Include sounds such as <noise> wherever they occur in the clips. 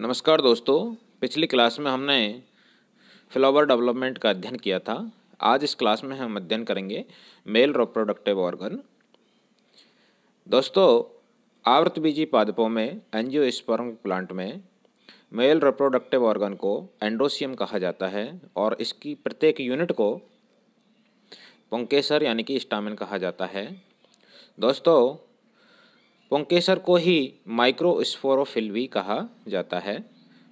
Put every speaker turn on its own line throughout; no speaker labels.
नमस्कार दोस्तों पिछली क्लास में हमने फ्लावर डेवलपमेंट का अध्ययन किया था आज इस क्लास में हम अध्ययन करेंगे मेल रिप्रोडक्टिव ऑर्गन दोस्तों आवृत बीजी पादपों में एनजियो प्लांट में मेल रिप्रोडक्टिव ऑर्गन को एंड्रोसियम कहा जाता है और इसकी प्रत्येक यूनिट को पंकेसर यानी कि स्टामिन कहा जाता है दोस्तों पुंकेसर को ही माइक्रोस्फोरोफिल भी कहा जाता है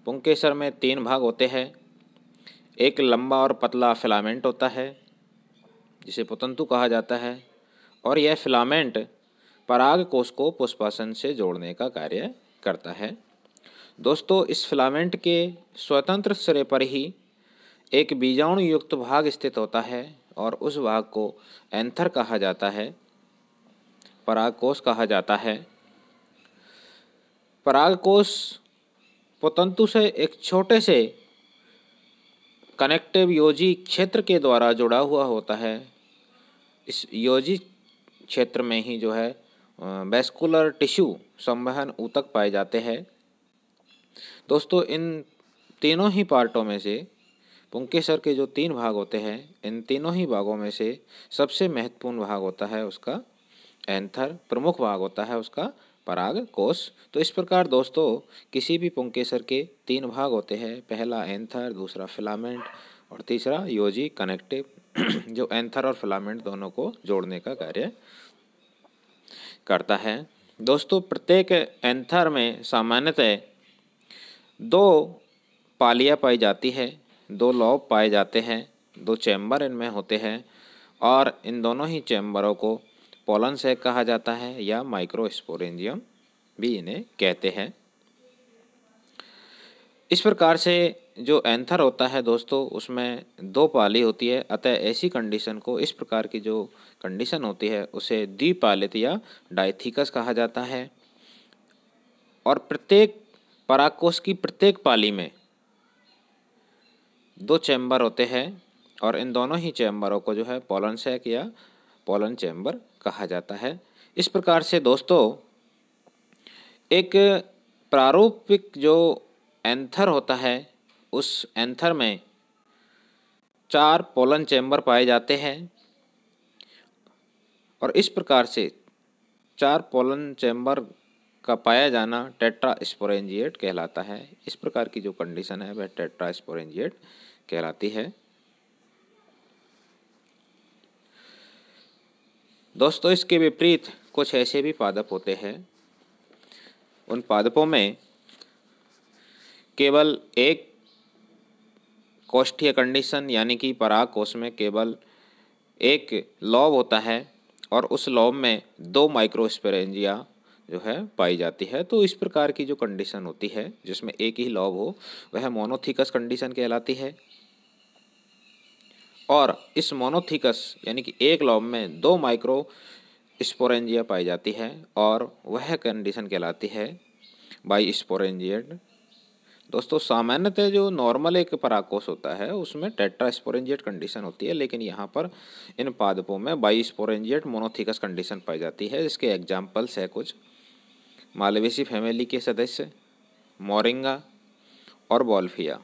पुंकेसर में तीन भाग होते हैं एक लंबा और पतला फिलामेंट होता है जिसे पुतंतु कहा जाता है और यह फिलामेंट पराग कोष को पुष्पासन से जोड़ने का कार्य करता है दोस्तों इस फिलामेंट के स्वतंत्र सिरे पर ही एक बीजाणु युक्त भाग स्थित होता है और उस भाग को एंथर कहा जाता है पराग कोष कहा जाता है परागकोश पोतंतु से एक छोटे से कनेक्टिव योजी क्षेत्र के द्वारा जुड़ा हुआ होता है इस योजी क्षेत्र में ही जो है वेस्कुलर टिश्यू संवहन ऊतक पाए जाते हैं दोस्तों इन तीनों ही पार्टों में से पुंकेसर के जो तीन भाग होते हैं इन तीनों ही भागों में से सबसे महत्वपूर्ण भाग होता है उसका एंथर प्रमुख भाग होता है उसका पराग कोश तो इस प्रकार दोस्तों किसी भी पुंकेसर के तीन भाग होते हैं पहला एंथर दूसरा फिलामेंट और तीसरा योजी कनेक्टिव <clears throat> जो एंथर और फिलामेंट दोनों को जोड़ने का कार्य करता है दोस्तों प्रत्येक एंथर में सामान्यतः दो पालिया पाई जाती है दो लॉब पाए जाते हैं दो चैम्बर इनमें होते हैं और इन दोनों ही चैम्बरों को पोलन सेक कहा जाता है या माइक्रोस्पोरेंजियम भी इन्हें कहते हैं इस प्रकार से जो एंथर होता है दोस्तों उसमें दो पाली होती है अतः ऐसी कंडीशन को इस प्रकार की जो कंडीशन होती है उसे द्विपालित या डायथिकस कहा जाता है और प्रत्येक पराकोष की प्रत्येक पाली में दो चैम्बर होते हैं और इन दोनों ही चैम्बरों को जो है पोलन सेक या पोलन चैम्बर कहा जाता है इस प्रकार से दोस्तों एक प्रारूपिक जो एंथर होता है उस एंथर में चार पोलन चैम्बर पाए जाते हैं और इस प्रकार से चार पोलन चैम्बर का पाया जाना टेट्रा स्पोरेंजिएट कहलाता है इस प्रकार की जो कंडीशन है वह टेट्रा स्पोरेंजिएट कहलाती है दोस्तों इसके विपरीत कुछ ऐसे भी पादप होते हैं उन पादपों में केवल एक कोष्ठीय कंडीशन यानी कि पराग कोष में केवल एक लॉब होता है और उस लॉब में दो माइक्रोस्पेरेंजिया जो है पाई जाती है तो इस प्रकार की जो कंडीशन होती है जिसमें एक ही लॉब हो वह मोनोथिकस कंडीशन कहलाती है और इस मोनोथिकस यानी कि एक लॉब में दो माइक्रो स्पोरेंजिया पाई जाती है और वह कंडीशन कहलाती है बाई स्पोरेंजियड दोस्तों सामान्यतः जो नॉर्मल एक पराकोश होता है उसमें टेट्रा स्पोरेंजियड कंडीशन होती है लेकिन यहाँ पर इन पादपों में बाई स्पोरेंजिएट मोनोथिकस कंडीशन पाई जाती है इसके एग्जाम्पल्स है कुछ मालवेसी फैमिली के सदस्य मोरिंगा और बॉल्फिया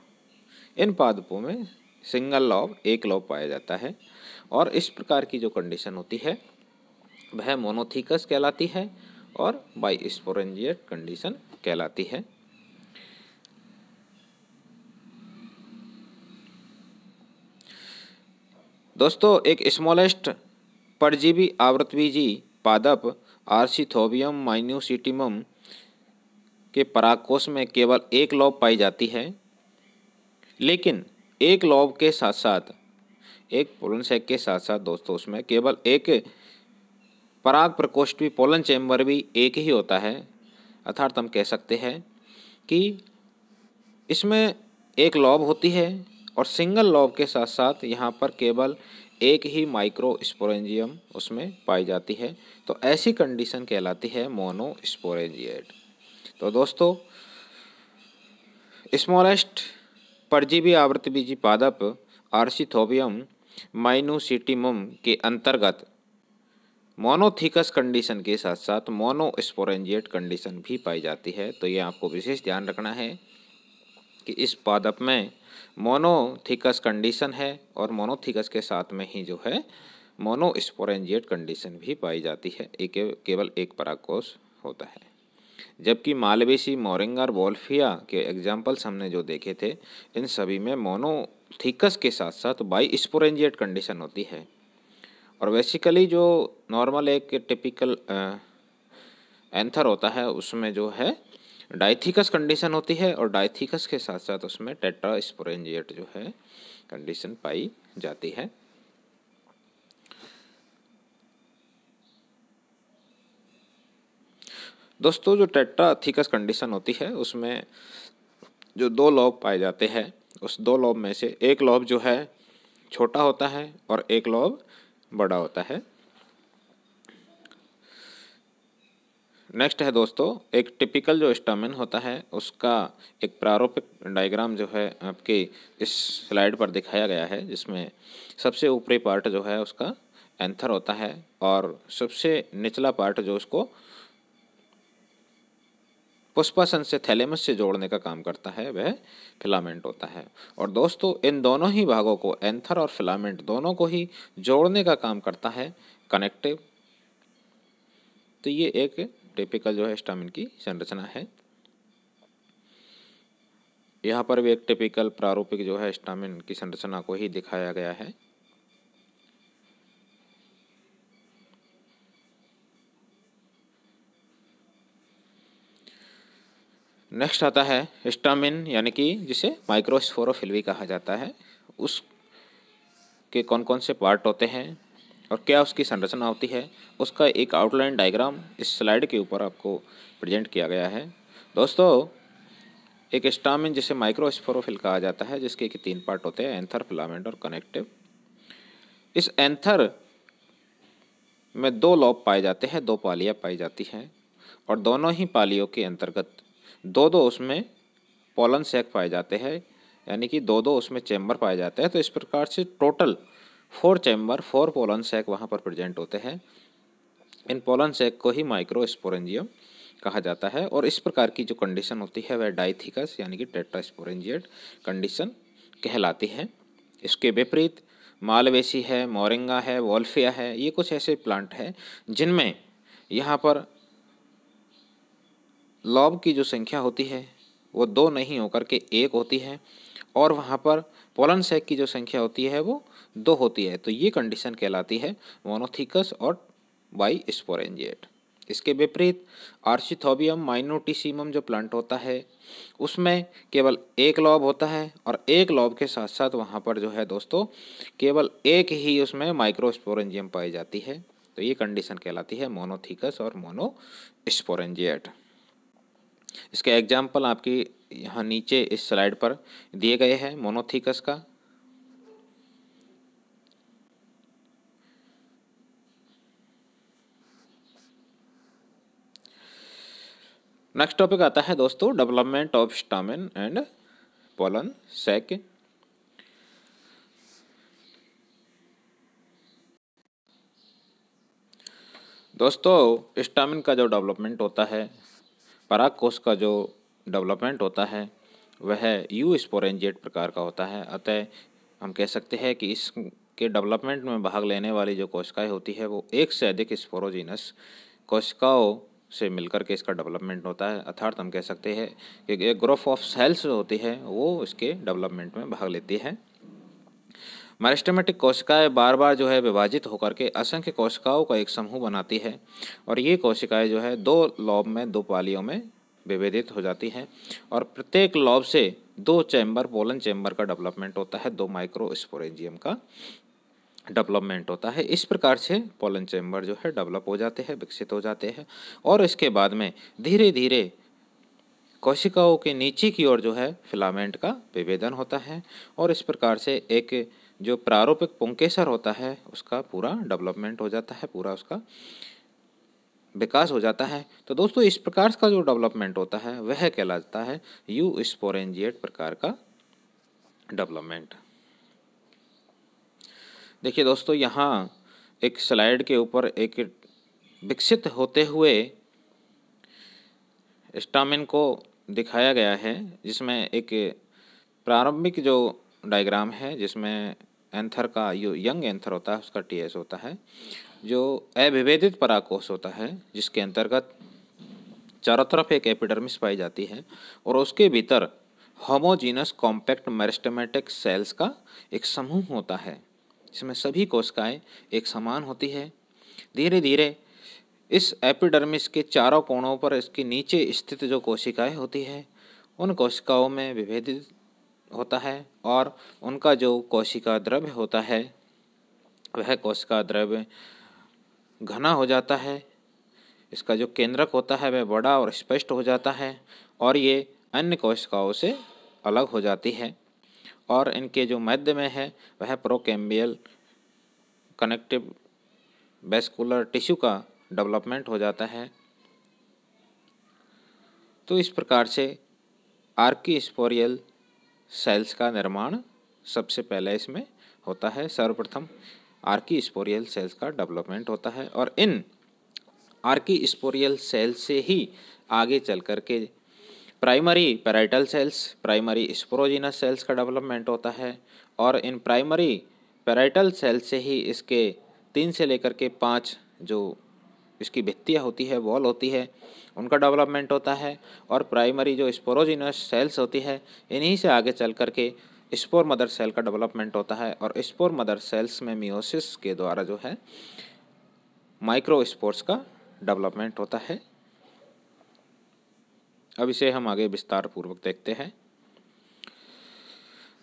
इन पादपों में सिंगल लॉब एक लॉब पाया जाता है और इस प्रकार की जो कंडीशन होती है वह मोनोथिकस कहलाती है और बाई स्पोरेंजियट कंडीशन कहलाती है दोस्तों एक स्मॉलेस्ट परजीवी आवृतबीजी पादप आर्सिथोबियम माइन्यूसिटिमम के पराकोष में केवल एक लॉब पाई जाती है लेकिन एक लॉब के साथ साथ एक पोलन सैक के साथ साथ दोस्तों उसमें केवल एक पराग प्रकोष्ठ भी पोलन चैम्बर भी एक ही होता है अर्थात हम कह सकते हैं कि इसमें एक लॉब होती है और सिंगल लॉब के साथ साथ यहाँ पर केवल एक ही माइक्रो स्पोरेंजियम उसमें पाई जाती है तो ऐसी कंडीशन कहलाती है मोनो स्पोरेंजिएट तो दोस्तों स्मॉलेस्ट परजीवी आवृत बीजी पादप आर्सिथोबियम माइनोसिटिमम के अंतर्गत मोनोथिकस कंडीशन के साथ साथ मोनोस्पोरेंजिएट कंडीशन भी पाई जाती है तो ये आपको विशेष ध्यान रखना है कि इस पादप में मोनोथिकस कंडीशन है और मोनोथिकस के साथ में ही जो है मोनोस्पोरेंजिएट कंडीशन भी पाई जाती है एक केवल एक पराकोष होता है जबकि मालवेशी मोरिंगा और वॉल्फिया के एग्जाम्पल्स हमने जो देखे थे इन सभी में मोनोथिकस के साथ साथ बाई स्पोरेंजिएट कंडीशन होती है और बेसिकली जो नॉर्मल एक टिपिकल एंथर होता है उसमें जो है डाइथिकस कंडीशन होती है और डाइथिकस के साथ साथ उसमें टेट्रा स्पोरेंजिएट जो है कंडीशन पाई जाती है दोस्तों जो टेट्रा थिकस कंडीशन होती है उसमें जो दो लोब पाए जाते हैं उस दो लोब में से एक लोब जो है छोटा होता है और एक लोब बड़ा होता है नेक्स्ट है दोस्तों एक टिपिकल जो स्टामिन होता है उसका एक प्रारूपिक डायग्राम जो है आपके इस स्लाइड पर दिखाया गया है जिसमें सबसे ऊपरी पार्ट जो है उसका एंथर होता है और सबसे निचला पार्ट जो उसको पुष्पासन से थैलेमस से जोड़ने का काम करता है वह फिलामेंट होता है और दोस्तों इन दोनों ही भागों को एंथर और फिलामेंट दोनों को ही जोड़ने का काम करता है कनेक्टिव तो ये एक टिपिकल जो है स्टामिन की संरचना है यहाँ पर भी एक टिपिकल प्रारूपिक जो है स्टामिन की संरचना को ही दिखाया गया है नेक्स्ट आता है हिस्टामिन यानी कि जिसे माइक्रोस्फोरोफिल भी कहा जाता है उस के कौन कौन से पार्ट होते हैं और क्या उसकी संरचना होती है उसका एक आउटलाइन डायग्राम इस स्लाइड के ऊपर आपको प्रेजेंट किया गया है दोस्तों एक स्टामिन जिसे माइक्रोस्फोरोफिल कहा जाता है जिसके कि तीन पार्ट होते हैं एंथर फिलामेंट और कनेक्टिव इस एंथर में दो लॉब पाए जाते हैं दो पालियाँ पाई जाती हैं और दोनों ही पालियों के अंतर्गत दो दो उसमें पोलन सेक पाए जाते हैं यानी कि दो दो उसमें चैम्बर पाए जाते हैं तो इस प्रकार से total four chamber four pollen sac वहाँ पर प्रजेंट होते हैं इन पोलन सेक को ही माइक्रोस्पोरेंजियम कहा जाता है और इस प्रकार की जो कंडीशन होती है वह डाइथिकस यानी कि टेट्रास्पोरेंजिएट कंडीशन कहलाती है इसके विपरीत मालवेसी है मोरिंगा है वॉल्फिया है ये कुछ ऐसे प्लांट हैं जिनमें यहाँ पर लॉब की जो संख्या होती है वो दो नहीं होकर के एक होती है और वहाँ पर पोलन सेक की जो संख्या होती है वो दो होती है तो ये कंडीशन कहलाती है मोनोथिकस और बाई स्पोरेंजिएट इसके विपरीत आर्सिथोबियम माइनोटिसिमम जो प्लांट होता है उसमें केवल एक लॉब होता है और एक लॉब के साथ साथ वहाँ पर जो है दोस्तों केवल एक ही उसमें माइक्रोस्पोरेंजियम पाई जाती है तो ये कंडीशन कहलाती है मोनोथिकस और मोनोस्पोरेंजिएट इसके एग्जाम्पल आपकी यहाँ नीचे इस स्लाइड पर दिए गए हैं मोनोथिकस का नेक्स्ट टॉपिक आता है दोस्तों development of stamen and pollen sac दोस्तों स्टामिन का जो डेवलपमेंट होता है कोश का जो डेवलपमेंट होता है वह यू स्पोरेंजेट प्रकार का होता है अतः हम कह सकते हैं कि इसके डेवलपमेंट में भाग लेने वाली जो कोशिकाएं होती है वो एक से अधिक स्पोरोजिनस कोशिकाओं से मिलकर के इसका डेवलपमेंट होता है अर्थात हम कह सकते हैं कि एक ग्रोफ ऑफ सेल्स होती है वो इसके डेवलपमेंट में भाग लेती है मैरिस्टमेटिक कोशिकाएं बार बार जो है विभाजित होकर के असंख्य कोशिकाओं का एक समूह बनाती है और ये कोशिकाएं जो है दो लॉब में दो पालियों में विभेदित हो जाती हैं और प्रत्येक लॉब से दो चैम्बर पोलन चैम्बर का डेवलपमेंट होता है दो माइक्रो स्पोरेंजियम का डेवलपमेंट होता है इस प्रकार से पोलन चैम्बर जो है डेवलप हो जाते हैं विकसित हो जाते हैं और इसके बाद में धीरे धीरे कोशिकाओं के नीचे की ओर जो है फिलामेंट का विभेदन होता है और इस प्रकार से एक जो प्रारूपिक पुंकेसर होता है उसका पूरा डेवलपमेंट हो जाता है पूरा उसका विकास हो जाता है तो दोस्तों इस प्रकार का जो डेवलपमेंट होता है वह कहलाता है यू स्पोरेंजिएट प्रकार का डेवलपमेंट देखिए दोस्तों यहाँ एक स्लाइड के ऊपर एक विकसित होते हुए स्टामिन को दिखाया गया है जिसमें एक प्रारंभिक जो डायग्राम है जिसमें एंथर का यो यंग एंथर होता है उसका टी एस होता है जो अविभेदित पराकोष होता है जिसके अंतर्गत चारों तरफ एक एपिडर्मिस पाई जाती है और उसके भीतर होमोजीनस कॉम्पैक्ट मेरिस्टमेटिक सेल्स का एक समूह होता है इसमें सभी कोशिकाएं एक समान होती है धीरे धीरे इस एपिडर्मिस के चारों कोणों पर इसके नीचे स्थित जो कोशिकाएं होती है उन कोशिकाओं में विभेदित होता है और उनका जो कोशिका द्रव्य होता है वह कोशिका द्रव्य घना हो जाता है इसका जो केंद्रक होता है वह बड़ा और स्पष्ट हो जाता है और ये अन्य कोशिकाओं से अलग हो जाती है और इनके जो मध्य में है वह प्रोकेम्बियल कनेक्टिव वेस्कुलर टिश्यू का डेवलपमेंट हो जाता है तो इस प्रकार से आर्की स्पोरियल सेल्स का निर्माण सबसे पहले इसमें होता है सर्वप्रथम आर्की स्पोरियल सेल्स का डेवलपमेंट होता है और इन आर्की स्पोरियल सेल्स से ही आगे चल कर के primary parietal cells primary sporogenous cells का डेवलपमेंट होता है और इन प्राइमरी पैराइटल सेल्स से ही इसके तीन से लेकर के पाँच जो इसकी भित्तियाँ होती है वॉल होती है उनका डेवलपमेंट होता है और प्राइमरी जो स्पोरोजिनस सेल्स होती है इन्हीं से आगे चल करके स्पोर मदर सेल का डेवलपमेंट होता है और स्पोर मदर सेल्स में मियोसिस के द्वारा जो है माइक्रो स्पोर्स का डेवलपमेंट होता है अब इसे हम आगे विस्तार पूर्वक देखते हैं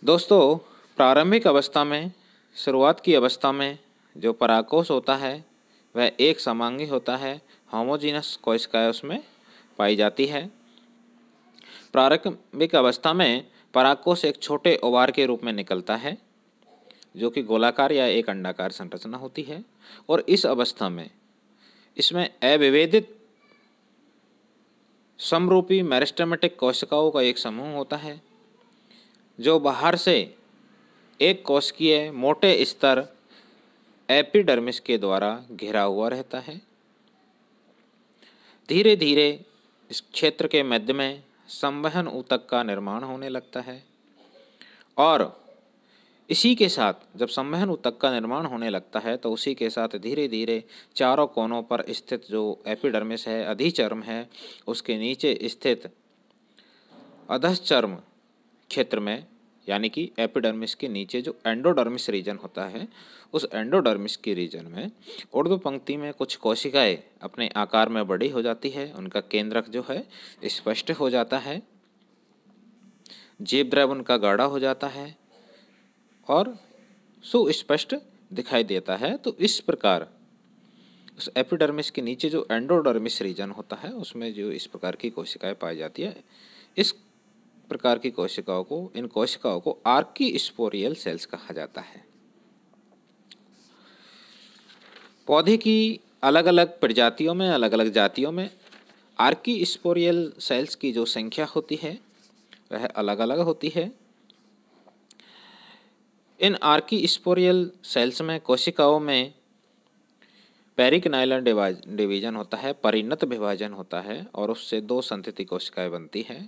दोस्तों प्रारंभिक अवस्था में शुरुआत की अवस्था में जो पराकोष होता है वह एक समांगी होता है होमोजीनस कोशिकाएं उसमें पाई जाती है प्रारंभिक अवस्था में पराकोष एक छोटे ओवार के रूप में निकलता है जो कि गोलाकार या एक अंडाकार संरचना होती है और इस अवस्था में इसमें अविवेदित समरूपी मैरिस्टमेटिक कोशिकाओं का एक समूह होता है जो बाहर से एक कोशिकीय मोटे स्तर एपिडर्मिस के द्वारा घिरा हुआ रहता है धीरे धीरे इस क्षेत्र के मध्य में संवहन ऊतक का निर्माण होने लगता है और इसी के साथ जब संवहन ऊतक का निर्माण होने लगता है तो उसी के साथ धीरे धीरे चारों कोनों पर स्थित जो एपिडर्मिस है अधिचर्म है उसके नीचे स्थित अधश्चर्म क्षेत्र में यानी कि एपिडर्मिस के नीचे जो एंडोडर्मिस रीजन होता है उस एंडोडर्मिस के रीजन में उर्दू पंक्ति में कुछ कोशिकाएं अपने आकार में बड़ी हो जाती है उनका केंद्रक जो है स्पष्ट हो जाता है जेब द्रव उनका गाढ़ा हो जाता है और सुस्पष्ट दिखाई देता है तो इस प्रकार उस एपिडर्मिस के नीचे जो एंडोडर्मिस रीजन होता है उसमें जो इस प्रकार की कोशिकाएं पाई जाती है इस प्रकार की कोशिकाओं को इन कोशिकाओं को आर्की स्पोरियल सेल्स कहा जाता है पौधे की अलग अलग प्रजातियों में अलग अलग जातियों में आर्की स्पोरियल सेल्स की जो संख्या होती है वह अलग अलग होती है इन आर्की स्पोरियल सेल्स में कोशिकाओं में पेरिकनाइलन डिवाज डिवीजन होता है परिणत विभाजन होता है और उससे दो संतति कोशिकाएं बनती हैं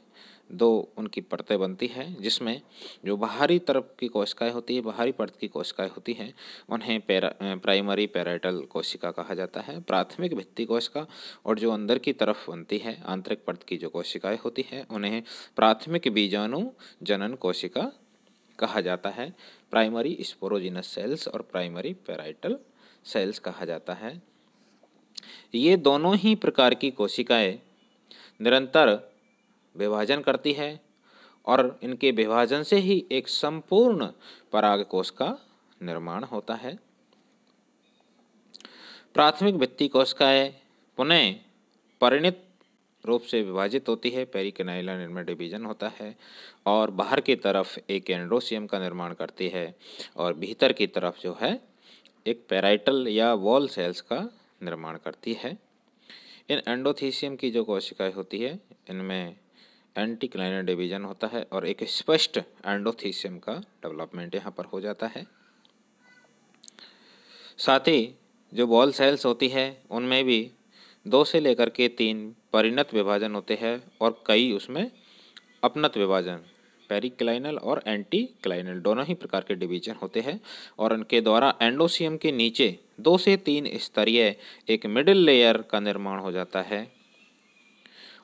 दो उनकी परतें बनती हैं जिसमें जो बाहरी तरफ की कोशिकाएं होती है बाहरी परत की कोशिकाएं होती हैं उन्हें पैरा प्राइमरी पैराइटल कोशिका कहा जाता है प्राथमिक भित्ति कोशिका और जो अंदर की तरफ बनती है आंतरिक परत की जो कोशिकाएं होती हैं उन्हें प्राथमिक बीजाणु जनन कोशिका कहा जाता है प्राइमरी स्पोरोजिनस सेल्स और प्राइमरी पैराइटल सेल्स कहा जाता है ये दोनों ही प्रकार की कोशिकाएं निरंतर विभाजन करती है और इनके विभाजन से ही एक संपूर्ण कोष का निर्माण होता है प्राथमिक भित्ति कोशिकाएं पुनः परिणित रूप से विभाजित होती है पेरिकेनाइला निर्मय डिवीजन होता है और बाहर की तरफ एक एंड्रोसियम का निर्माण करती है और भीतर की तरफ जो है एक पैराइटल या वॉल सेल्स का निर्माण करती है इन एंडोथीसियम की जो कोशिकाएं होती है इनमें एंटी क्लाइनर डिवीजन होता है और एक स्पष्ट एंडोथीसियम का डेवलपमेंट यहाँ पर हो जाता है साथ ही जो बॉल सेल्स होती है उनमें भी दो से लेकर के तीन परिणत विभाजन होते हैं और कई उसमें अपनत विभाजन पेरिक्लाइनल और एंटी क्लाइनल दोनों ही प्रकार के डिवीजन होते हैं और उनके द्वारा एंडोसियम के नीचे दो से तीन स्तरीय एक मिडिल लेयर का निर्माण हो जाता है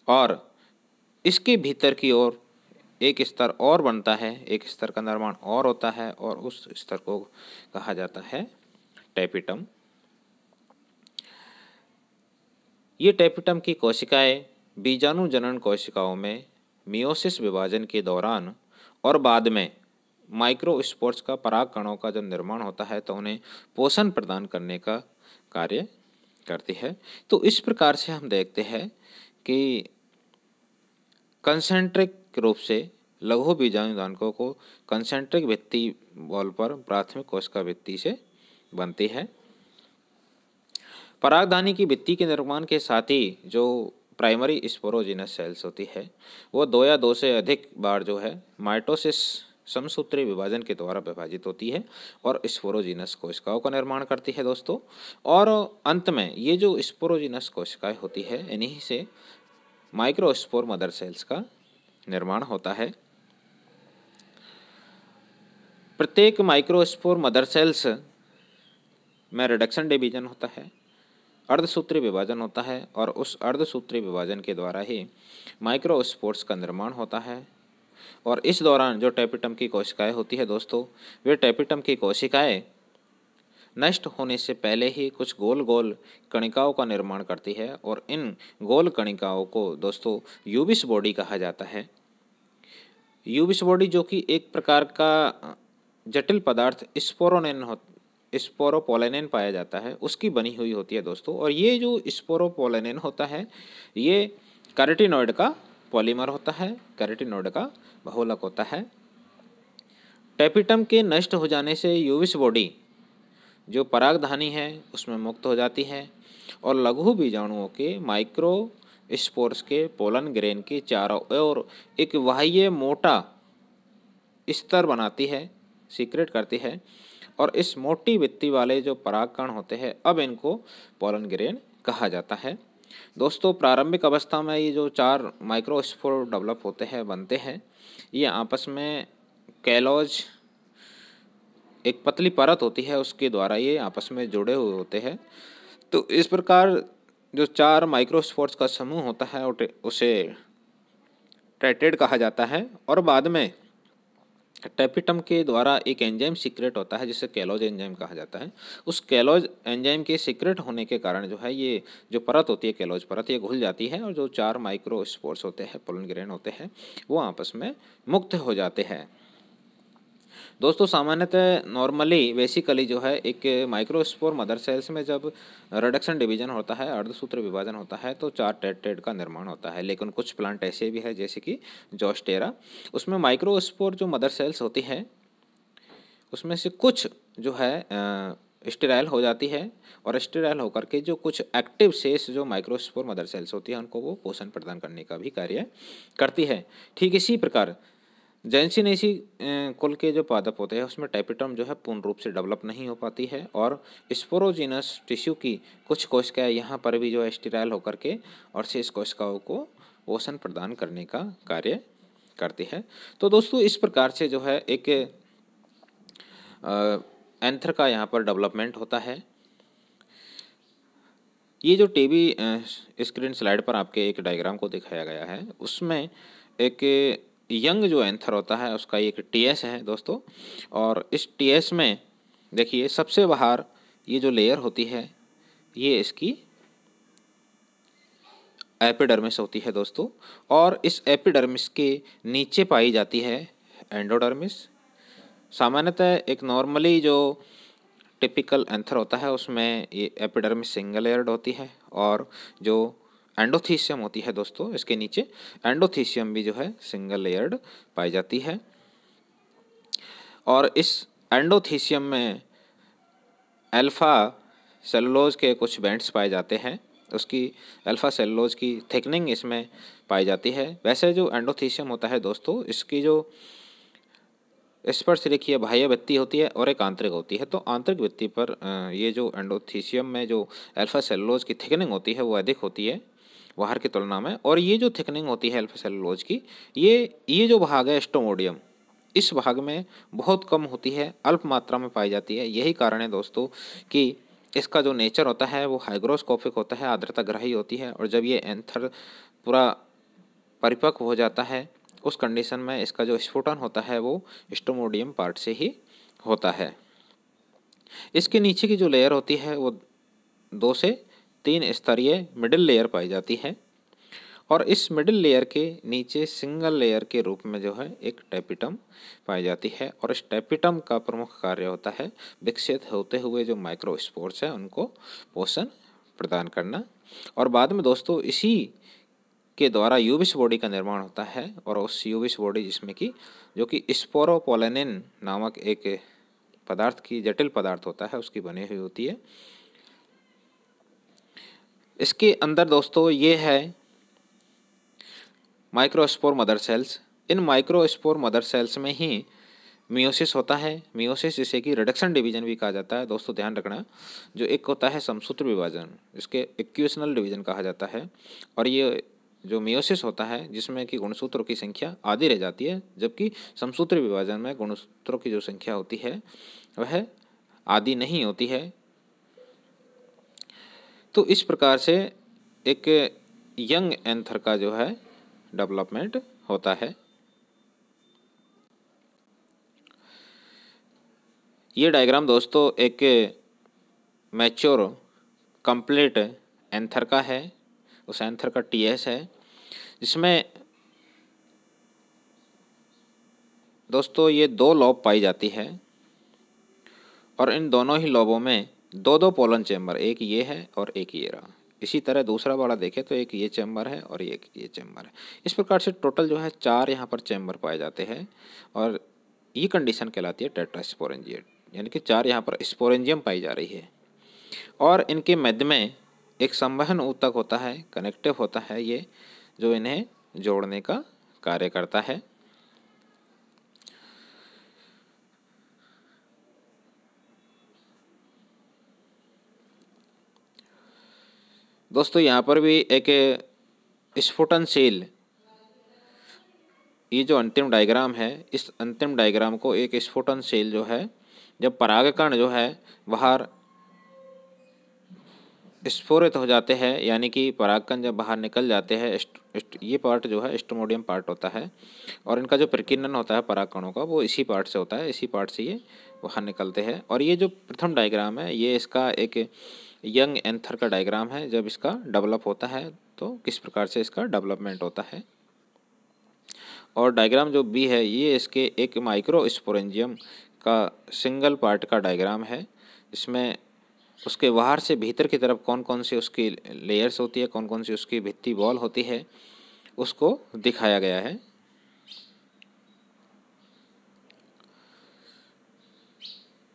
और इसके भीतर की ओर एक स्तर और बनता है एक स्तर का निर्माण और होता है और उस स्तर को कहा जाता है टैपिटम ये टैपिटम की कोशिकाएं बीजाणु जनन कोशिकाओं में मियोसिस विभाजन के दौरान और बाद में माइक्रोस्पोर्ट्स का पराग कणों का जब निर्माण होता है तो उन्हें पोषण प्रदान करने का कार्य करती है तो इस प्रकार से हम देखते हैं कि कंसेंट्रिक रूप से लघु बीजाणु दानकों को कंसेंट्रिक भित्ति बॉल पर प्राथमिक कोशिका भित्ति से बनती है परागधानी की भित्ति के निर्माण के साथ ही जो प्राइमरी स्पोरोजिनस सेल्स होती है वो दो या दो से अधिक बार जो है माइटोसिस समसूत्री विभाजन के द्वारा विभाजित होती है और स्पोरोजिनस कोशिकाओं का निर्माण करती है दोस्तों और अंत में ये जो स्पोरोजिनस कोशिकाएं होती है इन्हीं से माइक्रोस्पोर मदर सेल्स का निर्माण होता है प्रत्येक माइक्रोस्पोर मदर सेल्स में रिडक्शन डिवीजन होता है अर्धसूत्री विभाजन होता है और उस अर्धसूत्री विभाजन के द्वारा ही माइक्रोस्पोर्स का निर्माण होता है और इस दौरान जो टैपिटम की कोशिकाएं होती है दोस्तों वे टेपिटम की कोशिकाएं नष्ट होने से पहले ही कुछ गोल गोल कणिकाओं का निर्माण करती है और इन गोल कणिकाओं को दोस्तों यूबिस बॉडी कहा जाता है यूबिस बॉडी जो कि एक प्रकार का जटिल पदार्थ स्पोरोनेन हो स्पोरोपोलेनिन पाया जाता है उसकी बनी हुई होती है दोस्तों और ये जो स्पोरोपोलेनिन होता है ये कैरेटिनॉइड का पॉलीमर होता है कैरेटिनॉइड का बहुलक होता है टेपिटम के नष्ट हो जाने से यूविस बॉडी जो परागधानी है उसमें मुक्त हो जाती है और लघु बीजाणुओं के माइक्रो स्पोर्स के पोलन ग्रेन के चारों ओर एक बाह्य मोटा स्तर बनाती है सीक्रेट करती है और इस मोटी वित्ती वाले जो परागकण होते हैं अब इनको पोलन ग्रेन कहा जाता है दोस्तों प्रारंभिक अवस्था में ये जो चार माइक्रोस्फोर डेवलप होते हैं बनते हैं ये आपस में कैलोज एक पतली परत होती है उसके द्वारा ये आपस में जुड़े हुए होते हैं तो इस प्रकार जो चार माइक्रोस्पोर्ट्स का समूह होता है उसे टैटेड कहा जाता है और बाद में टेपिटम के द्वारा एक एंजाइम सीक्रेट होता है जिसे कैलोज एंजाइम कहा जाता है उस कैलोज एंजाइम के सीक्रेट होने के कारण जो है ये जो परत होती है कैलोज परत ये घुल जाती है और जो चार माइक्रो स्पोर्ट्स होते हैं पोलन ग्रेन होते हैं वो आपस में मुक्त हो जाते हैं दोस्तों सामान्यतः नॉर्मली बेसिकली जो है एक माइक्रोस्पोर मदर सेल्स में जब रिडक्शन डिवीजन होता है अर्धसूत्र विभाजन होता है तो चार टेड टेड का निर्माण होता है लेकिन कुछ प्लांट ऐसे भी है जैसे कि जोस्टेरा उसमें माइक्रोस्पोर जो मदर सेल्स होती है उसमें से कुछ जो है स्टेराइल हो जाती है और स्टेराइल होकर के जो कुछ एक्टिव सेस जो माइक्रोस्पोर मदर सेल्स होती है उनको वो पोषण प्रदान करने का भी कार्य करती है ठीक इसी प्रकार जेंसिनेसी कुल के जो पादप होते हैं उसमें टाइपिटम जो है पूर्ण रूप से डेवलप नहीं हो पाती है और स्पोरोजिनस टिश्यू की कुछ कोशिकाएं यहाँ पर भी जो है स्टिराइल होकर के और शेष कोशिकाओं को पोषण प्रदान करने का कार्य करती है तो दोस्तों इस प्रकार से जो है एक एंथर का यहाँ पर डेवलपमेंट होता है ये जो टीवी स्क्रीन स्लाइड पर आपके एक डायग्राम को दिखाया गया है उसमें एक यंग जो एंथर होता है उसका एक टीएस है दोस्तों और इस टीएस में देखिए सबसे बाहर ये जो लेयर होती है ये इसकी एपिडर्मिस होती है दोस्तों और इस एपिडर्मिस के नीचे पाई जाती है एंडोडर्मिस सामान्यतः एक नॉर्मली जो टिपिकल एंथर होता है उसमें ये एपिडर्मिस सिंगल एयर्ड होती है और जो एंडोथीसियम होती है दोस्तों इसके नीचे एंडोथीसियम भी जो है सिंगल लेयर्ड पाई जाती है और इस एंडोथीसियम में अल्फ़ा सेलुलोज के कुछ बैंड्स पाए जाते हैं उसकी अल्फ़ा सेलुलोज की थिकनिंग इसमें पाई जाती है वैसे जो एंडोथीसियम होता है दोस्तों इसकी जो स्पर्श रेखीय बाह्य वित्ती होती है और एक आंतरिक होती है तो आंतरिक वित्ती पर ये जो एंडोथीसियम में जो अल्फ़ा सेलुलोज की थिकनिंग होती है वो अधिक होती है बाहर की तुलना में और ये जो थिकनिंग होती है एल्फ सेलुलोज की ये ये जो भाग है एस्टोमोडियम इस भाग में बहुत कम होती है अल्प मात्रा में पाई जाती है यही कारण है दोस्तों कि इसका जो नेचर होता है वो हाइग्रोस्कोपिक होता है आर्द्रता ग्रही होती है और जब ये एंथर पूरा परिपक्व हो जाता है उस कंडीशन में इसका जो स्फुटन होता है वो स्टोमोडियम पार्ट से ही होता है इसके नीचे की जो लेयर होती है वो दो से तीन स्तरीय मिडिल लेयर पाई जाती है और इस मिडिल लेयर के नीचे सिंगल लेयर के रूप में जो है एक टैपिटम पाई जाती है और इस टैपिटम का प्रमुख कार्य होता है विकसित होते हुए जो माइक्रोस्पोर्ट्स हैं उनको पोषण प्रदान करना और बाद में दोस्तों इसी के द्वारा यूविस बॉडी का निर्माण होता है और उस यूविस बॉडी जिसमें कि जो कि स्पोरोपोलेनिन नामक एक पदार्थ की जटिल पदार्थ होता है उसकी बनी हुई होती है इसके अंदर दोस्तों ये है माइक्रोस्पोर मदर सेल्स इन माइक्रोस्पोर मदर सेल्स में ही मियोसिस होता है मियोसिस जिसे कि रिडक्शन डिवीजन भी कहा जाता है दोस्तों ध्यान रखना जो एक होता है समसूत्र विभाजन इसके इक्वेशनल डिवीजन कहा जाता है और ये जो मियोसिस होता है जिसमें कि गुणसूत्रों की संख्या आधी रह जाती है जबकि समसूत्र विभाजन में गुणसूत्रों की जो संख्या होती है वह आदि नहीं होती है तो इस प्रकार से एक यंग एंथर का जो है डेवलपमेंट होता है ये डायग्राम दोस्तों एक मैच्योर कंप्लीट एंथर का है उस एंथर का टीएस है जिसमें दोस्तों ये दो लॉब पाई जाती है और इन दोनों ही लॉबों में दो दो पोलन चैम्बर एक ये है और एक ये रहा इसी तरह दूसरा वाला देखें तो एक ये चैम्बर है और एक ये चैम्बर है इस प्रकार से टोटल जो है चार यहाँ पर चैम्बर पाए जाते हैं और ये कंडीशन कहलाती है स्पोरेंजियट यानी कि चार यहाँ पर स्पोरेंजियम पाई जा रही है और इनके मध्य में एक संवहन ऊतक होता है कनेक्टिव होता है ये जो इन्हें जोड़ने का कार्य करता है दोस्तों यहाँ पर भी एक स्फुटनशील ये जो अंतिम डायग्राम है इस अंतिम डायग्राम को एक स्फुटनशील जो है जब परागकण जो है बाहर स्फोरित हो जाते हैं यानी कि परागकण जब बाहर निकल जाते हैं ये पार्ट जो है स्टोमोडियम पार्ट होता है और इनका जो प्रकीर्णन होता है परागकणों का वो इसी पार्ट से होता है इसी पार्ट से ये बाहर निकलते हैं और ये जो प्रथम डायग्राम है ये इसका एक यंग एंथर का डायग्राम है जब इसका डेवलप होता है तो किस प्रकार से इसका डेवलपमेंट होता है और डायग्राम जो बी है ये इसके एक माइक्रोस्पोरेंजियम का सिंगल पार्ट का डायग्राम है इसमें उसके बाहर से भीतर की तरफ कौन कौन सी उसकी लेयर्स होती है कौन कौन सी उसकी भित्ती बॉल होती है उसको दिखाया गया है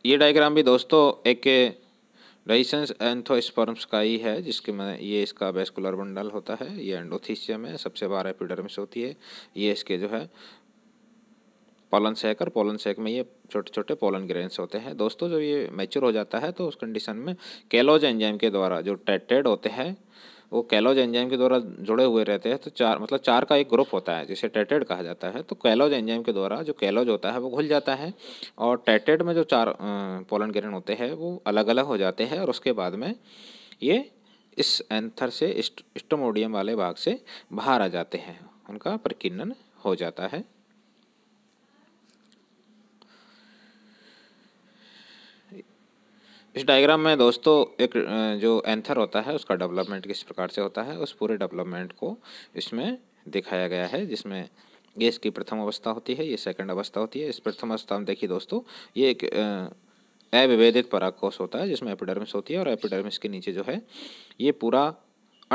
ये डायग्राम भी दोस्तों एक राइसेंस एंथोस्पर्म्स का ही है जिसके में ये इसका वेस्कुलर बंडल होता है ये एंडोथीसियम है सबसे बाहर एपिडर्मिस होती है ये इसके जो है पोलन सेक और पोलन सेक में ये छोटे छोटे पोलन ग्रेन्स होते हैं दोस्तों जब ये मैच्योर हो जाता है तो उस कंडीशन में कैलोज एंजाइम के द्वारा जो टेटेड होते हैं वो कैलोज एंजाइम के द्वारा जुड़े हुए रहते हैं तो चार मतलब चार का एक ग्रुप होता है जिसे टेटेड कहा जाता है तो कैलोज एंजाइम के द्वारा जो कैलोज होता है वो घुल जाता है और टेटेड में जो चार पोलन किरण होते हैं वो अलग अलग हो जाते हैं और उसके बाद में ये इस एंथर से इस्टोमोडियम वाले भाग से बाहर आ जाते हैं उनका प्रकीर्णन हो जाता है इस डायग्राम में दोस्तों एक जो एंथर होता है उसका डेवलपमेंट किस प्रकार से होता है उस पूरे डेवलपमेंट को इसमें दिखाया गया है जिसमें ये इसकी प्रथम अवस्था होती है ये सेकंड अवस्था होती है इस प्रथम अवस्था में देखिए दोस्तों ये एक अविभेदित पराकोष होता है जिसमें एपिडर्मिस होती है और एपिडर्मिस के नीचे जो है ये पूरा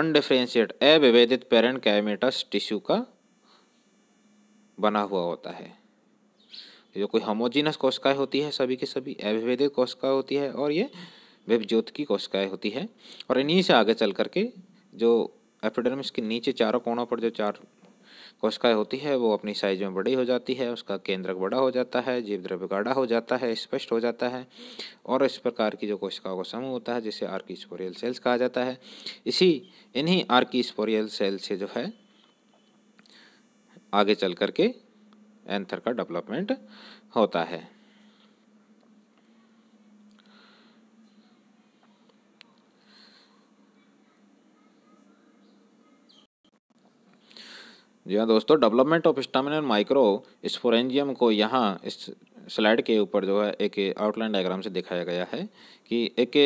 अनडिफ्रेंशिएट अविभेदित पेरेंट कैमेटस टिश्यू का बना हुआ होता है जो कोई होमोजीनस कोशिकाएं होती है सभी के सभी अविभेदित कोशिकाएं होती है और ये विभज्योत की कोशिकाएं होती है और इन्हीं से आगे चल करके जो एपिडर्मिस के नीचे चारों कोणों पर जो चार कोशिकाएं होती है वो अपनी साइज में बड़ी हो जाती है उसका केंद्रक बड़ा हो जाता है जीव द्रव्य गाढ़ा हो जाता है स्पष्ट हो जाता है और इस प्रकार की जो कोशिकाओं का समूह होता है जिसे आर्किस्पोरियल सेल्स कहा जाता है इसी इन्हीं आर्किस्पोरियल सेल से जो है आगे चल करके एंथर का डेवलपमेंट होता है जी हाँ दोस्तों development of staminal microsporangium को यहाँ इस स्लाइड के ऊपर जो है एक आउटलाइन डायग्राम से दिखाया गया है कि एक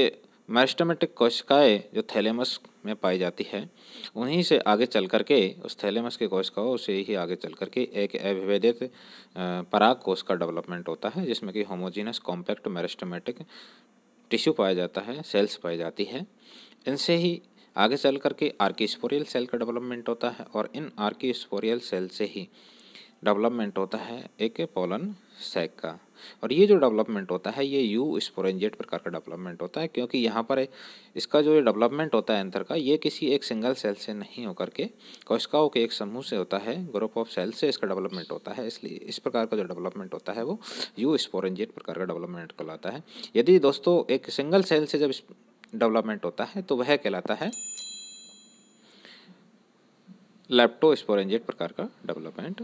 मैरिस्टमेटिक कोशिकाएं जो थैलेमस में पाई जाती है उन्हीं से आगे चल करके उस थैलेमस की कोशिकाओं से ही आगे चल करके एक अभिवेदित पराग कोश का डेवलपमेंट होता है जिसमें कि होमोजीनस कॉम्पैक्ट मैरिस्टमेटिक टिश्यू पाया जाता है सेल्स पाई जाती है इनसे ही आगे चल करके आर्किस्पोरियल सेल का डेवलपमेंट होता है और इन आर्किस्पोरियल सेल से ही डेवलपमेंट होता है एक पोलन सैक का और ये जो डेवलपमेंट होता है ये यू स्पोरेंजेट प्रकार का डेवलपमेंट होता है क्योंकि यहाँ पर इसका जो डेवलपमेंट होता है एंथर का ये किसी एक सिंगल सेल से नहीं होकर के कोशिकाओं के एक समूह से होता है ग्रुप ऑफ सेल से इसका डेवलपमेंट होता है इसलिए इस प्रकार का जो डेवलपमेंट होता है वो यू स्पोरेंजेट प्रकार का डेवलपमेंट कहलाता है यदि दोस्तों एक सिंगल सेल से जब डेवलपमेंट होता है तो वह कहलाता है लैप्टो स्पोरेंजेट प्रकार का डेवलपमेंट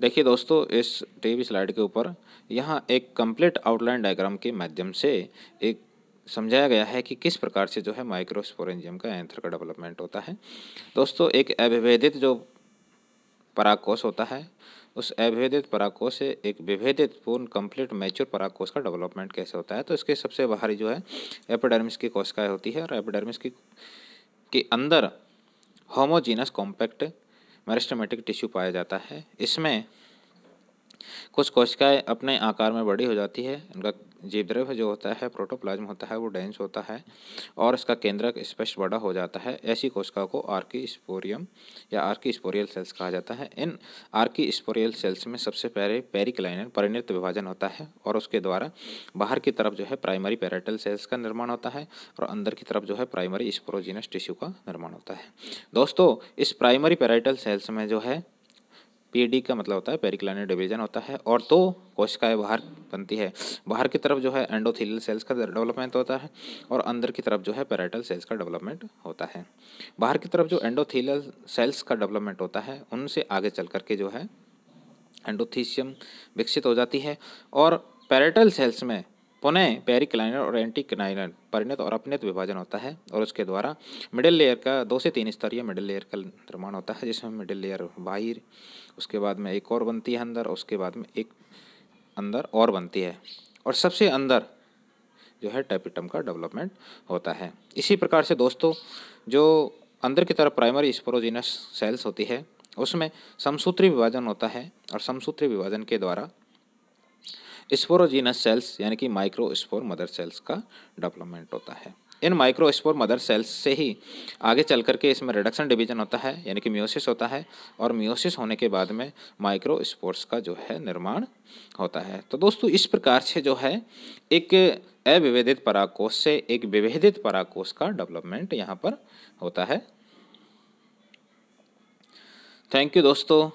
देखिए दोस्तों इस टीवी स्लाइड के ऊपर यहाँ एक कंप्लीट आउटलाइन डायग्राम के माध्यम से एक समझाया गया है कि किस प्रकार से जो है माइक्रोस्पोरेंजियम का एंथर का डेवलपमेंट होता है दोस्तों एक अभिभेदित जो पराकोष होता है उस अभिभेदित पराकोष से एक विभेदित पूर्ण कंप्लीट मैच्योर पराकोष का डेवलपमेंट कैसे होता है तो इसके सबसे बाहरी जो है एपिडर्मिस की कोशिकाएँ होती है और एपिडर्मिस की के अंदर होमोजीनस कॉम्पैक्ट मेरिस्टमेटिक टिश्यू पाया जाता है इसमें कुछ कोशिकाएं अपने आकार में बड़ी हो जाती है उनका जीव द्रव्य जो होता है प्रोटोप्लाज्म होता है वो डेंस होता है और इसका केंद्रक स्पष्ट बड़ा हो जाता है ऐसी कोशिका को आर्की स्पोरियम या आर्की स्पोरियल सेल्स कहा जाता है इन आर्की स्पोरियल सेल्स में सबसे पहले पेरिकलाइनर परिणत विभाजन होता है और उसके द्वारा बाहर की तरफ जो है प्राइमरी पेरेटल सेल्स का निर्माण होता है और अंदर की तरफ जो है प्राइमरी स्पोरोजिनस टिश्यू का निर्माण होता है दोस्तों इस प्राइमरी पेराइटल सेल्स में जो है पीडी का मतलब होता है पेरिक्लाइनर डिवीजन होता है और दो तो कोशिकाएं बाहर बनती है बाहर की तरफ जो है एंडोथीलियल सेल्स का डेवलपमेंट होता है और अंदर की तरफ जो है पैराइटल सेल्स का डेवलपमेंट होता है बाहर की तरफ जो एंडोथीलियल सेल्स का डेवलपमेंट होता है उनसे आगे चल करके जो है एंडोथीशियम विकसित हो जाती है और पैराइटल सेल्स में पुनः पेरिकलाइनर और एंटीकलाइनर परिणत और अपनित विभाजन होता है और उसके द्वारा मिडिल लेयर का दो से तीन स्तरीय मिडिल लेयर का निर्माण होता है जिसमें मिडिल लेयर बाहर उसके बाद में एक और बनती है अंदर उसके बाद में एक अंदर और बनती है और सबसे अंदर जो है टैपिटम का डेवलपमेंट होता है इसी प्रकार से दोस्तों जो अंदर की तरफ प्राइमरी स्पोरोजिनस सेल्स होती है उसमें समसूत्री विभाजन होता है और समसूत्री विभाजन के द्वारा स्पोरोजीनस सेल्स यानी कि माइक्रोस्पोर मदर सेल्स का डेवलपमेंट होता है इन माइक्रोस्पोर मदर सेल्स से ही आगे चल करके इसमें रिडक्शन डिवीजन होता है यानी कि म्योसिस होता है और म्योसिस होने के बाद में माइक्रोस्पोर्स का जो है निर्माण होता है तो दोस्तों इस प्रकार से जो है एक अविभेदित पराकोष से एक विभेदित पराकोष का डेवलपमेंट यहाँ पर होता है थैंक यू दोस्तों